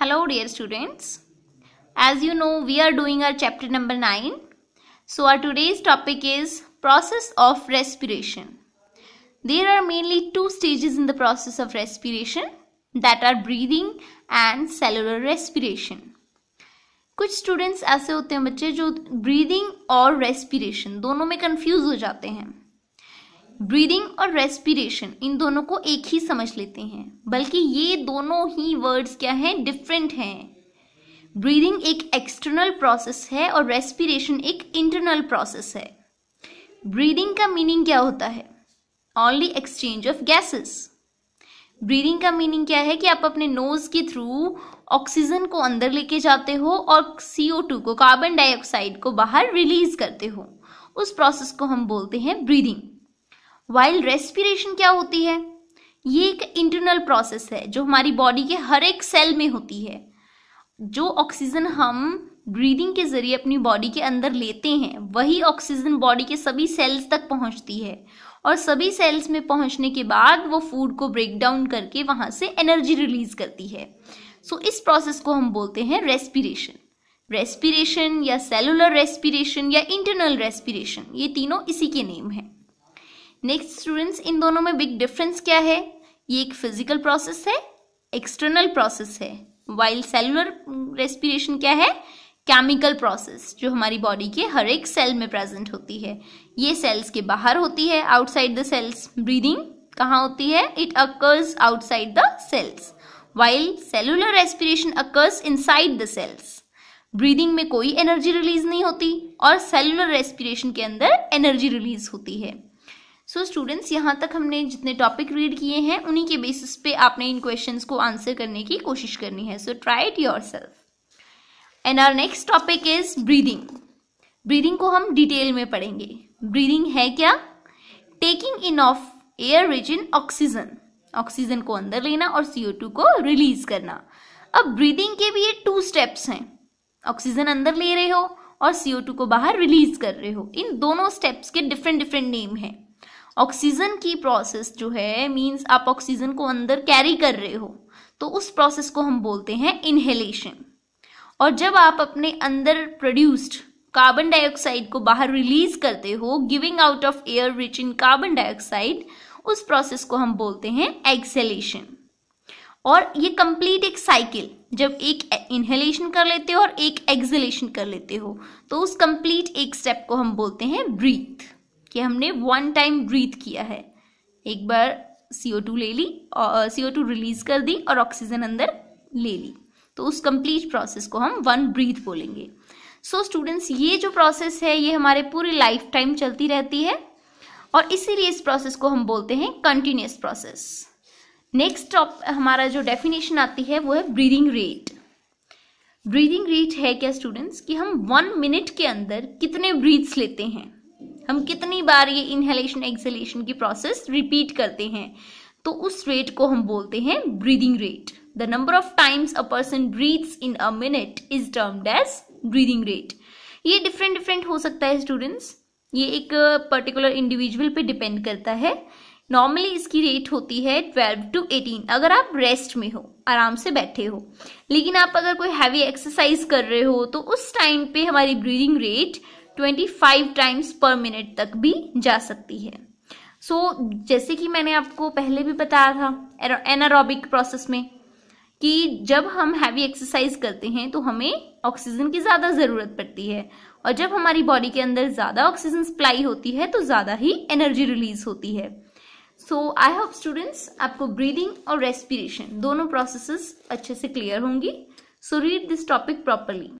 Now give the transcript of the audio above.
Hello dear students. As you know we are doing our chapter number 9. So our today's topic is process of respiration. There are mainly two stages in the process of respiration that are breathing and cellular respiration. कुछ students ऐसे होते हैं बच्चे जो breathing और respiration दोनों में confuse हो जाते हैं ब्रीदिंग और रेस्पिरेशन इन दोनों को एक ही समझ लेते हैं बल्कि ये दोनों ही वर्ड्स क्या हैं डिफरेंट हैं ब्रीदिंग एक एक्सटर्नल प्रोसेस है और रेस्पिरेशन एक इंटरनल प्रोसेस है ब्रीदिंग का मीनिंग क्या होता है only exchange of gases breathing का मीनिंग क्या है कि आप अपने नोज के थ्रू ऑक्सीजन को अंदर लेके जाते हो और सीओ टू को कार्बन डाइऑक्साइड को बाहर रिलीज करते हो उस प्रोसेस को हम बोलते हैं ब्रीदिंग वाइल्ड रेस्पिरेशन क्या होती है ये एक इंटरनल प्रोसेस है जो हमारी बॉडी के हर एक सेल में होती है जो ऑक्सीजन हम ब्रीदिंग के जरिए अपनी बॉडी के अंदर लेते हैं वही ऑक्सीजन बॉडी के सभी सेल्स तक पहुंचती है और सभी सेल्स में पहुंचने के बाद वो फूड को ब्रेक डाउन करके वहां से एनर्जी रिलीज करती है सो so, इस प्रोसेस को हम बोलते हैं रेस्पिरेशन रेस्पिरेशन या सेलुलर रेस्पिरेशन या इंटरनल रेस्पिरेशन ये तीनों इसी के नेम हैं नेक्स्ट स्टूडेंट्स इन दोनों में बिग डिफरेंस क्या है ये एक फिजिकल प्रोसेस है एक्सटर्नल प्रोसेस है वाइल सेलुलर रेस्पिरेशन क्या है केमिकल प्रोसेस जो हमारी बॉडी के हर एक सेल में प्रेजेंट होती है ये सेल्स के बाहर होती है आउटसाइड द सेल्स ब्रीदिंग कहाँ होती है it occurs outside the cells while cellular respiration occurs inside the cells breathing में कोई एनर्जी रिलीज नहीं होती और सेलुलर रेस्पिरेशन के अंदर एनर्जी रिलीज होती है सो स्टूडेंट्स यहाँ तक हमने जितने टॉपिक रीड किए हैं उन्हीं के बेसिस पे आपने इन क्वेश्चंस को आंसर करने की कोशिश करनी है so try it yourself and our next topic is breathing breathing को हम डिटेल में पढ़ेंगे ब्रीदिंग है क्या taking in of air rich in oxygen oxygen को अंदर लेना और सीओ टू को रिलीज करना अब ब्रीदिंग के भी ये टू स्टेप्स हैं ऑक्सीजन अंदर ले रहे हो और सीओ टू को बाहर रिलीज कर रहे हो इन दोनों स्टेप्स के डिफरेंट डिफरेंट नेम हैं ऑक्सीजन की प्रोसेस जो है मीन्स आप ऑक्सीजन को अंदर कैरी कर रहे हो तो उस प्रोसेस को हम बोलते हैं इनहेलेशन और जब आप अपने अंदर प्रोड्यूस्ड कार्बन डाइऑक्साइड को बाहर रिलीज करते हो giving out of air rich in carbon dioxide उस प्रोसेस को हम बोलते हैं एक्सेलेशन और ये कंप्लीट एक साइकिल जब एक इनहेलेशन कर लेते हो और एक एक्सेलेशन कर लेते हो तो उस कंप्लीट एक स्टेप को हम बोलते हैं ब्रीथ कि हमने वन टाइम ब्रीथ किया है एक बार सी ले ली और टू रिलीज कर दी और ऑक्सीजन अंदर ले ली तो उस कंप्लीट प्रोसेस को हम वन ब्रीथ बोलेंगे सो so, स्टूडेंट्स ये जो प्रोसेस है ये हमारे पूरी लाइफ टाइम चलती रहती है और इसीलिए इस प्रोसेस को हम बोलते हैं कंटिन्यूस प्रोसेस नेक्स्ट टॉप हमारा जो डेफिनेशन आती है वो है ब्रीदिंग रेट ब्रीदिंग रेट है क्या स्टूडेंट्स कि हम वन मिनट के अंदर कितने ब्रीथ्स लेते हैं हम कितनी बार ये इनहेलेशन एक्सलेशन की प्रोसेस रिपीट करते हैं तो उस रेट को हम बोलते हैं breathing rate the number of times a person breathes in a minute is termed as breathing rate ये डिफरेंट डिफरेंट हो सकता है स्टूडेंट्स ये एक पर्टिकुलर इंडिविजुअल पे डिपेंड करता है नॉर्मली इसकी रेट होती है 12 टू 18 अगर आप रेस्ट में हो आराम से बैठे हो लेकिन आप अगर कोई हैवी एक्सरसाइज कर रहे हो तो उस टाइम पे हमारी breathing rate 25 times per minute तक भी जा सकती है सो so, जैसे कि मैंने आपको पहले भी बताया था एनारोबिक प्रोसेस में कि जब हम हैवी एक्सरसाइज करते हैं तो हमें ऑक्सीजन की ज़्यादा ज़रूरत पड़ती है और जब हमारी बॉडी के अंदर ज़्यादा ऑक्सीजन सप्लाई होती है तो ज़्यादा ही एनर्जी रिलीज होती है सो आई होप स्टूडेंट्स आपको ब्रीदिंग और रेस्पिरेशन दोनों प्रोसेसेस अच्छे से क्लियर होंगी so read this topic properly